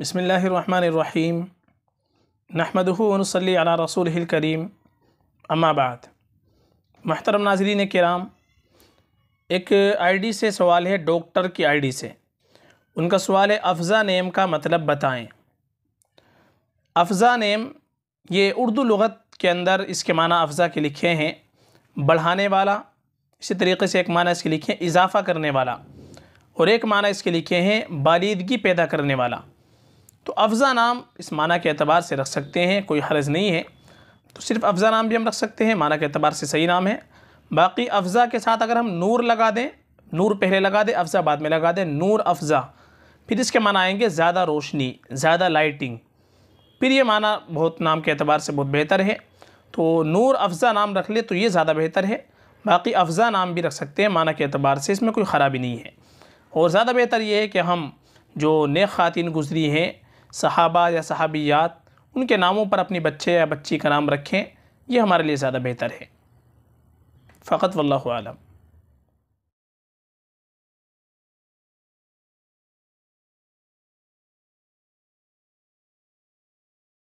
بسم اللہ الرحمن الرحیم و صلی علی رسول کریم اما بعد محترم ناظرین کرام ایک آئی ڈی سے سوال ہے ڈاکٹر کی آئی ڈی سے ان کا سوال ہے افزا نیم کا مطلب بتائیں افزا نیم یہ اردو لغت کے اندر اس کے معنی افزا کے لکھے ہیں بڑھانے والا اسی طریقے سے ایک معنی اس کے لکھے ہیں اضافہ کرنے والا اور ایک معنی اس کے لکھے ہیں بالیدگی پیدا کرنے والا تو افزا نام اس معنی کے اعتبار سے رکھ سکتے ہیں کوئی حرض نہیں ہے تو صرف افزا نام بھی ہم رکھ سکتے ہیں معنی کے اعتبار سے صحیح نام ہے باقی افزا کے ساتھ اگر ہم نور لگا دیں نور پہلے لگا دیں افزا بعد میں لگا دیں نور افزا پھر اس کے معنی آئیں گے زیادہ روشنی زیادہ لائٹنگ پھر یہ معنی بہت نام کے اعتبار سے بہت بہتر ہے تو نور افزا نام رکھ لے تو یہ زیادہ بہتر ہے باقی افزا نام بھی رکھ سکتے ہیں معنی کے اعتبار سے اس میں کوئی خرابی نہیں ہے اور زیادہ بہتر یہ ہے کہ ہم جو نیک خواتین گزری ہیں صحابہ یا صحابیات ان کے ناموں پر اپنی بچے یا بچی کا نام رکھیں یہ ہمارے لیے زیادہ بہتر ہے فقط واللہ عالم